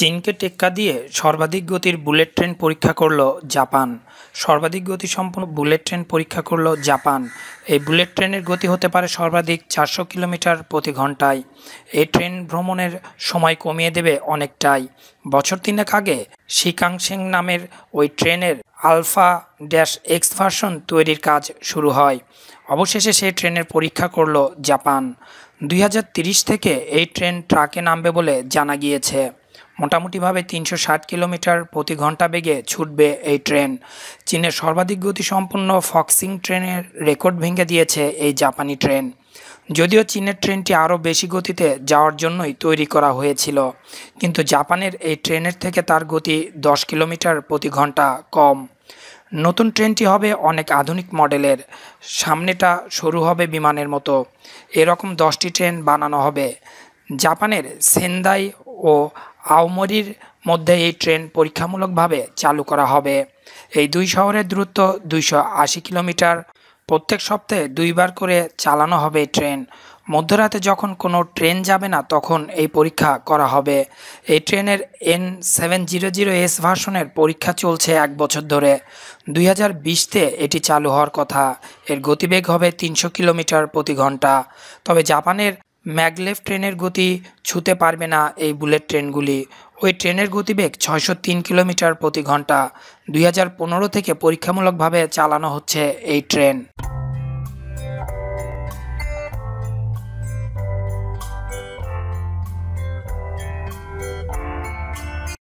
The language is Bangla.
চীনকে টেক্কা দিয়ে সর্বাধিক গতির বুলেট ট্রেন পরীক্ষা করল জাপান সর্বাধিক গতি সম্পন্ন বুলেট ট্রেন পরীক্ষা করল জাপান এই বুলেট ট্রেনের গতি হতে পারে সর্বাধিক চারশো কিলোমিটার প্রতি ঘন্টায় এই ট্রেন ভ্রমণের সময় কমিয়ে দেবে অনেকটাই বছর তিনেক আগে শিকাংসেং নামের ওই ট্রেনের আলফা ড্যাশ এক্স ভার্সন তৈরির কাজ শুরু হয় অবশেষে সেই ট্রেনের পরীক্ষা করল জাপান দুই থেকে এই ট্রেন ট্রাকে নামবে বলে জানা গিয়েছে মোটামুটিভাবে তিনশো ষাট কিলোমিটার প্রতি ঘন্টা বেগে ছুটবে এই ট্রেন চীনের সর্বাধিক গতিসম্পন্ন ফক্সিং ট্রেনের রেকর্ড ভেঙে দিয়েছে এই জাপানি ট্রেন যদিও চীনের ট্রেনটি আরও বেশি গতিতে যাওয়ার জন্যই তৈরি করা হয়েছিল কিন্তু জাপানের এই ট্রেনের থেকে তার গতি দশ কিলোমিটার প্রতি ঘন্টা কম নতুন ট্রেনটি হবে অনেক আধুনিক মডেলের সামনেটা সরু হবে বিমানের মতো এরকম দশটি ট্রেন বানানো হবে জাপানের সেন্দাই ও আওমরির মধ্যে এই ট্রেন পরীক্ষামূলকভাবে চালু করা হবে এই দুই শহরের দূরত্ব দুইশো কিলোমিটার প্রত্যেক সপ্তাহে দুইবার করে চালানো হবে ট্রেন মধ্যরাতে যখন কোনো ট্রেন যাবে না তখন এই পরীক্ষা করা হবে এই ট্রেনের N seven zero zero S ভার্সনের পরীক্ষা চলছে এক বছর ধরে দুই হাজার বিশতে এটি চালু হওয়ার কথা এর গতিবেগ হবে তিনশো কিলোমিটার প্রতি ঘন্টা তবে জাপানের ম্যাগলেফ ট্রেনের গতি ছুঁতে পারবে না এই বুলেট ট্রেনগুলি ওই ট্রেনের গতিবেগ ছয়শো তিন কিলোমিটার প্রতি ঘন্টা দুই থেকে পরীক্ষামূলকভাবে চালানো হচ্ছে এই ট্রেন